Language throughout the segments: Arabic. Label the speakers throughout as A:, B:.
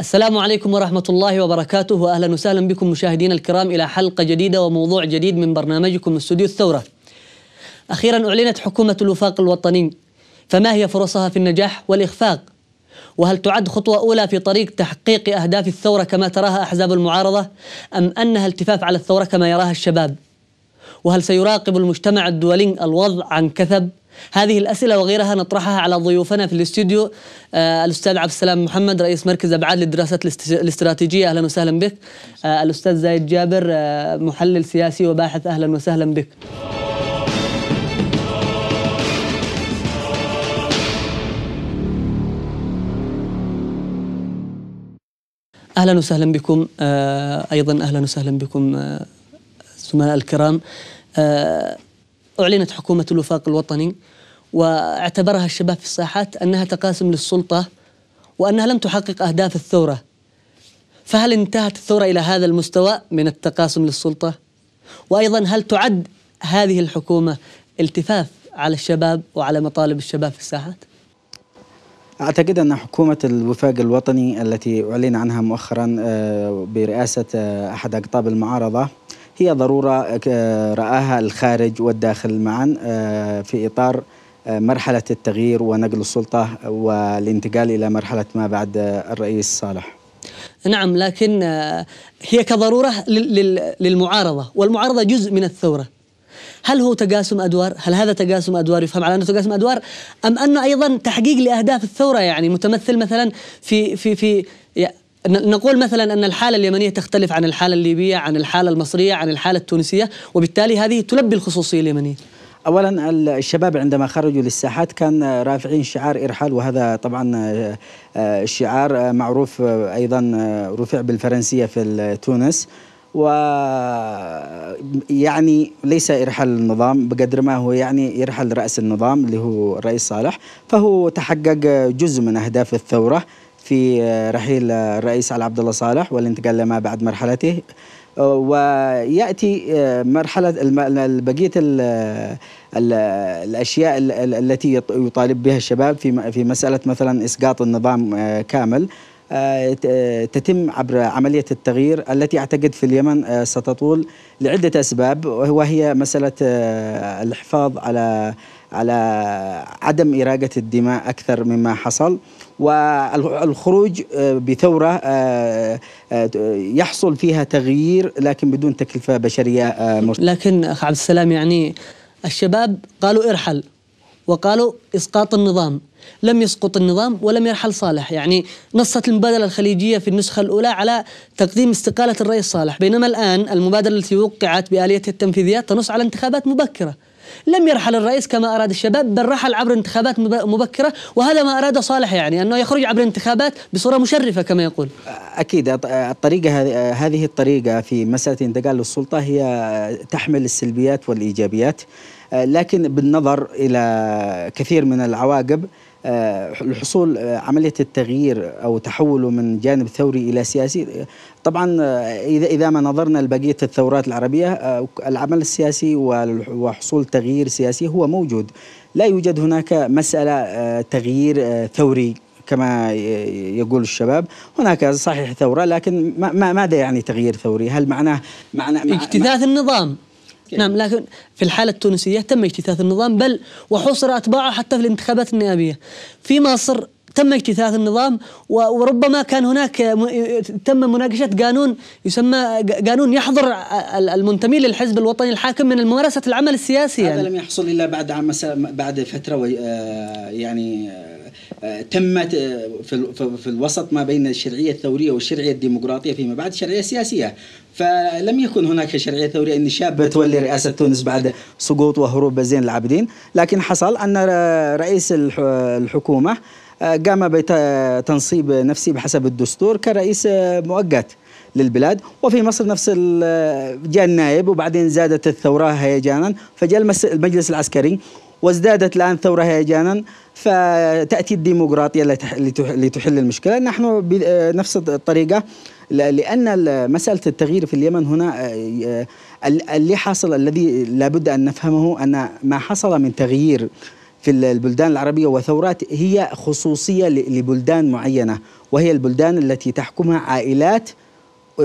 A: السلام عليكم ورحمة الله وبركاته وأهلا وسهلا بكم مشاهدينا الكرام إلى حلقة جديدة وموضوع جديد من برنامجكم استوديو الثورة أخيرا أعلنت حكومة الوفاق الوطني فما هي فرصها في النجاح والإخفاق؟ وهل تعد خطوة أولى في طريق تحقيق أهداف الثورة كما تراها أحزاب المعارضة أم أنها التفاف على الثورة كما يراها الشباب؟ وهل سيراقب المجتمع الدولي الوضع عن كثب؟ هذه الأسئلة وغيرها نطرحها على ضيوفنا في الاستوديو آه الأستاذ عبد السلام محمد رئيس مركز أبعاد للدراسات الاستراتيجية أهلا وسهلا بك آه الأستاذ زايد جابر آه محلل سياسي وباحث أهلا وسهلا بك اهلا وسهلا بكم آه، ايضا اهلا وسهلا بكم آه الكرام آه، أعلنت حكومة الوفاق الوطني واعتبرها الشباب في الساحات أنها تقاسم للسلطة وأنها لم تحقق أهداف الثورة فهل انتهت الثورة إلى هذا المستوى من التقاسم للسلطة؟ وأيضا هل تعد هذه الحكومة التفاف على الشباب وعلى مطالب الشباب في الساحات؟
B: أعتقد أن حكومة الوفاق الوطني التي أعلن عنها مؤخرا آه، برئاسة آه، أحد أقطاب المعارضة هي ضروره راها الخارج والداخل معا آه، في اطار آه، مرحله التغيير ونقل السلطه والانتقال الى مرحله
A: ما بعد الرئيس صالح. نعم لكن آه، هي كضروره للمعارضه والمعارضه جزء من الثوره. هل هو تقاسم ادوار؟ هل هذا تقاسم ادوار يفهم على انه تقاسم ادوار؟ ام انه ايضا تحقيق لاهداف الثوره يعني متمثل مثلا في في في نقول مثلا أن الحالة اليمنية تختلف عن الحالة الليبية عن الحالة المصرية عن الحالة التونسية وبالتالي هذه تلبي الخصوصية اليمنية اولا
B: الشباب عندما خرجوا للساحات كان رافعين شعار ارحال وهذا طبعا الشعار آه، آه، آه، معروف ايضا رفع بالفرنسيه في تونس و يعني ليس ارحال النظام بقدر ما هو يعني ارحال راس النظام اللي هو الرئيس صالح فهو تحقق جزء من اهداف الثوره في آه، رحيل آه، الرئيس علي عبد الله صالح والانتقال لما بعد مرحلته آه، وياتي مرحله بقيه الاشياء التي يطالب بها الشباب في في مساله مثلا اسقاط النظام كامل تتم عبر عملية التغيير التي أعتقد في اليمن ستطول لعدة أسباب وهي مسألة الحفاظ على على عدم إراقة الدماء أكثر مما حصل والخروج آه، بثورة آه، آه، يحصل فيها تغيير لكن بدون تكلفة بشرية مرتفعة
A: لكن أخ عبد السلام يعني الشباب قالوا ارحل وقالوا إسقاط النظام لم يسقط النظام ولم يرحل صالح يعني نصت المبادرة الخليجية في النسخة الأولى على تقديم استقالة الرئيس صالح بينما الآن المبادرة التي وقعت بآلية التنفيذية تنص على انتخابات مبكرة لم يرحل الرئيس كما أراد الشباب بل رحل عبر انتخابات مبكرة وهذا ما أراد صالح يعني أنه يخرج عبر انتخابات بصورة مشرفة كما يقول
B: أكيد الطريقة هذه الطريقة في مسألة انتقال للسلطة هي تحمل السلبيات والإيجابيات لكن بالنظر إلى كثير من العواقب الحصول آه، آه، عملية التغيير أو تحوله من جانب ثوري إلى سياسي طبعا آه، إذا إذا ما نظرنا لبقية الثورات العربية العمل السياسي وحصول تغيير سياسي هو موجود لا يوجد هناك مسألة تغيير ثوري كما يقول الشباب هناك صحيح ثوره لكن ما ماذا يعني تغيير ثوري؟ هل معناه
A: معنى اجتثاث النظام نعم لكن في الحالة التونسية تم اجتثاث النظام بل وحصر أتباعه حتى في الانتخابات النيابية في مصر تم اجتثاث النظام وربما كان هناك تم مناقشة قانون يسمى قانون يحظر المنتمين للحزب الوطني الحاكم من ممارسة العمل السياسي يعني. هذا يعني. لم
B: يحصل إلا بعد عام بعد فترة آه، يعني آه، تمت آه، في الوسط ما بين الشرعية الثورية والشرعية الديمقراطية فيما بعد الشرعيه السياسيه فلم يكن هناك شرعية ثورية أن شاب تولي رئاسة تونس بعد سقوط وهروب زين العابدين لكن حصل أن رئيس الحكومة قام بتنصيب نفسي بحسب الدستور كرئيس مؤقت للبلاد وفي مصر نفس جاء النائب وبعدين زادت الثورة هيجانا فجاء المجلس العسكري وازدادت الآن ثورة هيجانا فتأتي الديمقراطية اللي تحل المشكلة نحن بنفس الطريقة لأن مسألة التغيير في اليمن هنا آه، آه، اللي حصل الذي لابد أن نفهمه أن ما حصل من تغيير في البلدان العربية وثورات هي خصوصية لبلدان معينة وهي البلدان التي تحكمها عائلات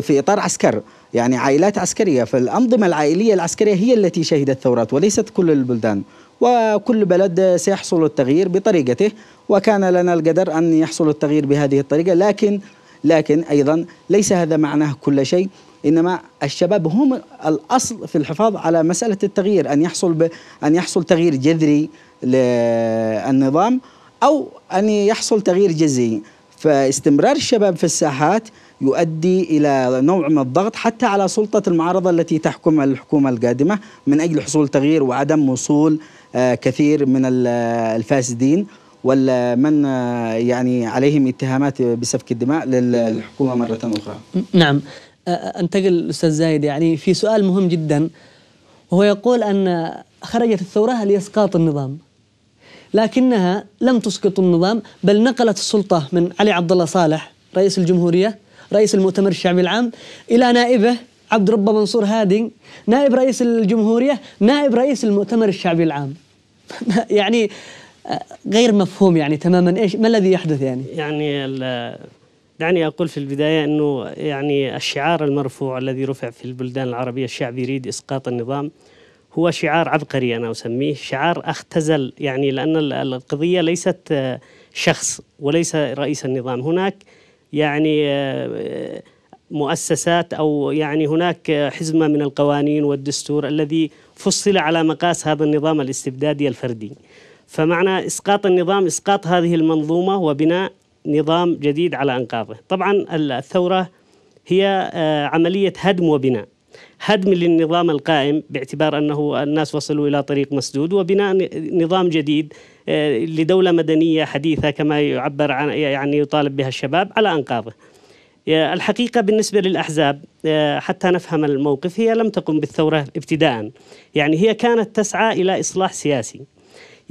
B: في إطار عسكر يعني عائلات عسكرية فالأنظمة العائلية العسكرية هي التي شهدت ثورات وليست كل البلدان وكل بلد سيحصل التغيير بطريقته وكان لنا القدر أن يحصل التغيير بهذه الطريقة لكن لكن أيضا ليس هذا معناه كل شيء انما الشباب هم الاصل في الحفاظ على مساله التغيير ان يحصل ب... ان يحصل تغيير جذري للنظام او ان يحصل تغيير جذري فاستمرار الشباب في الساحات يؤدي الى نوع من الضغط حتى على سلطه المعارضه التي تحكم الحكومه القادمه من اجل حصول تغيير وعدم وصول آه، كثير من الفاسدين ولا من آه، يعني عليهم اتهامات بسفك الدماء للحكومه مره اخرى.
A: نعم أنتقل أستاذ زايد يعني في سؤال مهم جدا وهو يقول أن خرجت الثورة لإسقاط النظام لكنها لم تسقط النظام بل نقلت السلطة من علي عبد الله صالح رئيس الجمهورية رئيس المؤتمر الشعبي العام إلى نائبه عبد رب منصور هادي نائب رئيس الجمهورية نائب رئيس المؤتمر الشعبي العام يعني آه، غير مفهوم يعني تماما ايش ما الذي يحدث يعني
C: يعني دعني أقول في البداية أنه يعني الشعار المرفوع الذي رفع في البلدان العربية الشعب يريد إسقاط النظام هو شعار عبقري أنا أسميه شعار أختزل يعني لأن القضية ليست آه، شخص وليس رئيس النظام هناك يعني آه، مؤسسات أو يعني هناك آه، حزمة من القوانين والدستور الذي فصل على مقاس هذا النظام الاستبدادي الفردي فمعنى إسقاط النظام إسقاط هذه المنظومة وبناء نظام جديد على انقاضه. طبعا الثوره هي آه، عمليه هدم وبناء. هدم للنظام القائم باعتبار انه الناس وصلوا الى طريق مسدود وبناء نظام جديد آه، لدوله مدنيه حديثه كما يعبر عن يعني يطالب بها الشباب على انقاضه. الحقيقة بالنسبة للأحزاب آه، حتى نفهم الموقف هي لم تقم بالثورة ابتداء يعني هي كانت تسعى إلى إصلاح سياسي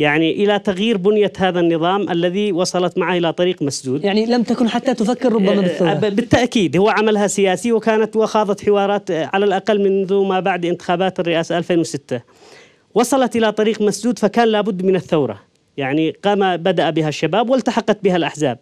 C: يعني إلى تغيير بنية هذا النظام الذي وصلت معه إلى طريق مسدود
A: يعني لم تكن حتى تفكر ربما آه، بالثورة
C: بالتأكيد هو عملها سياسي وكانت وخاضت حوارات آه، على الأقل منذ ما بعد انتخابات الرئاسة 2006 وصلت إلى طريق مسدود فكان لابد من الثورة يعني قام بدأ بها الشباب والتحقت بها الأحزاب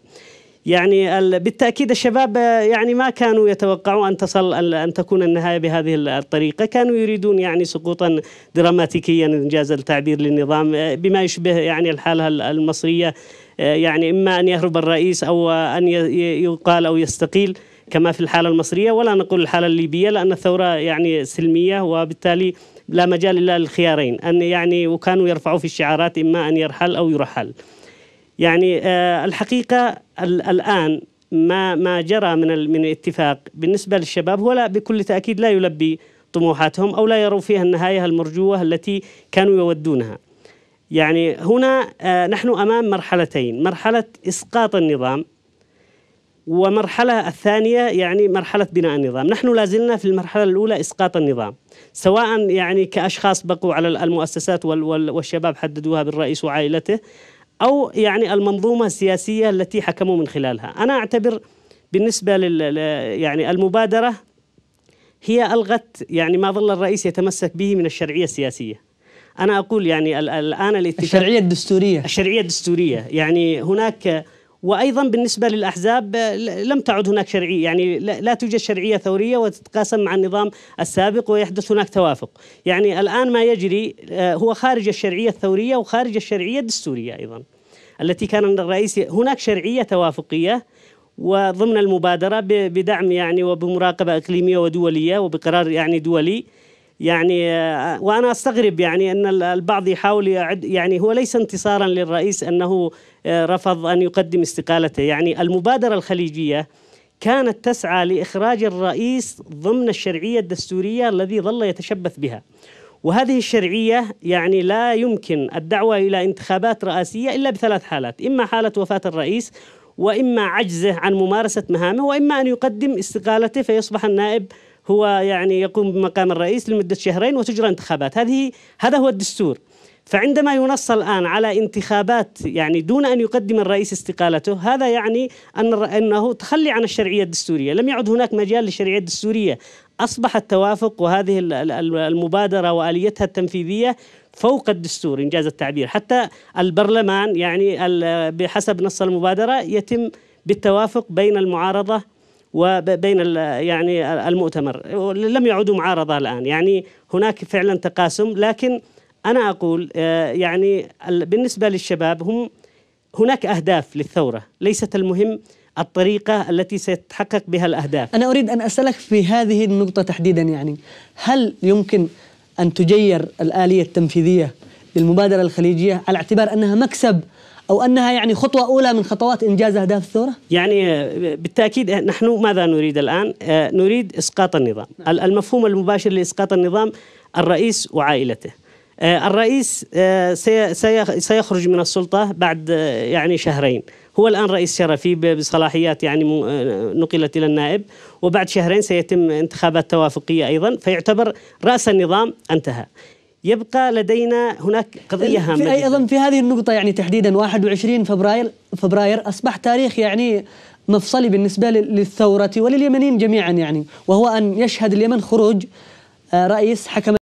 C: يعني بالتاكيد الشباب آه، يعني ما كانوا يتوقعون ان تصل ان تكون النهايه بهذه الطريقه، كانوا يريدون يعني سقوطا دراماتيكيا ان جاز التعبير للنظام آه، بما يشبه يعني الحاله المصريه آه، يعني اما ان يهرب الرئيس او ان يقال او يستقيل كما في الحاله المصريه ولا نقول الحاله الليبيه لان الثوره يعني سلميه وبالتالي لا مجال الا للخيارين ان يعني وكانوا يرفعوا في الشعارات اما ان يرحل او يرحل. يعني آه، الحقيقه الان ما ما جرى من من الاتفاق بالنسبه للشباب هو لا بكل تاكيد لا يلبي طموحاتهم او لا يروا فيها النهايه المرجوه التي كانوا يودونها. يعني هنا آه، نحن امام مرحلتين، مرحله اسقاط النظام ومرحله الثانيه يعني مرحله بناء النظام، نحن لا زلنا في المرحله الاولى اسقاط النظام، سواء يعني كاشخاص بقوا على المؤسسات والشباب حددوها بالرئيس وعائلته أو يعني المنظومة السياسية التي حكموا من خلالها أنا أعتبر بالنسبة لل يعني المبادرة هي ألغت يعني ما ظل الرئيس يتمسك به من الشرعية السياسية أنا أقول يعني الآن الاتفاق الشرعية الدستورية الشرعية الدستورية يعني هناك وايضا بالنسبه للاحزاب آه، لم تعد هناك شرعيه يعني لا توجد شرعيه ثوريه وتتقاسم مع النظام السابق ويحدث هناك توافق، يعني الان ما يجري آه، هو خارج الشرعيه الثوريه وخارج الشرعيه الدستوريه ايضا. التي كان الرئيس هناك شرعيه توافقيه وضمن المبادره بدعم يعني وبمراقبه اقليميه ودوليه وبقرار يعني دولي يعني وانا استغرب يعني ان البعض يحاول يعد يعني هو ليس انتصارا للرئيس انه آه، رفض ان يقدم استقالته يعني المبادره الخليجيه كانت تسعى لاخراج الرئيس ضمن الشرعيه الدستوريه الذي ظل يتشبث بها وهذه الشرعيه يعني لا يمكن الدعوه الى انتخابات رئاسيه الا بثلاث حالات اما حاله وفاه الرئيس واما عجزه عن ممارسه مهامه واما ان يقدم استقالته فيصبح النائب هو يعني يقوم بمقام الرئيس لمدة شهرين وتجرى انتخابات هذه هذا هو الدستور فعندما ينص الآن على انتخابات يعني دون أن يقدم الرئيس استقالته هذا يعني أن أنه تخلي عن الشرعية الدستورية لم يعد هناك مجال للشرعية الدستورية أصبح التوافق وهذه المبادرة وآليتها التنفيذية فوق الدستور إنجاز التعبير حتى البرلمان يعني بحسب نص المبادرة يتم بالتوافق بين المعارضة وبين يعني المؤتمر لم يعودوا معارضه الان يعني هناك فعلا تقاسم لكن انا اقول آه، يعني بالنسبه للشباب هم هناك اهداف للثوره ليست المهم الطريقه التي سيتحقق بها الاهداف
A: انا اريد ان اسالك في هذه النقطه تحديدا يعني هل يمكن ان تجير الاليه التنفيذيه للمبادره الخليجيه على اعتبار انها مكسب أو أنها يعني خطوة أولى من خطوات إنجاز أهداف الثورة؟
C: يعني بالتأكيد نحن ماذا نريد الآن؟ آه، نريد إسقاط النظام نعم. المفهوم المباشر لإسقاط النظام الرئيس وعائلته آه، الرئيس آه، سيخرج من السلطة بعد يعني شهرين هو الآن رئيس شرفي بصلاحيات يعني نقلت إلى النائب وبعد شهرين سيتم انتخابات توافقية أيضا فيعتبر رأس النظام انتهى يبقى لدينا هناك قضية هامة في أيضا
A: في هذه النقطة يعني تحديدا 21 فبراير فبراير أصبح تاريخ يعني مفصلي بالنسبة للثورة ولليمنيين جميعا يعني وهو أن يشهد اليمن خروج آه، رئيس حكم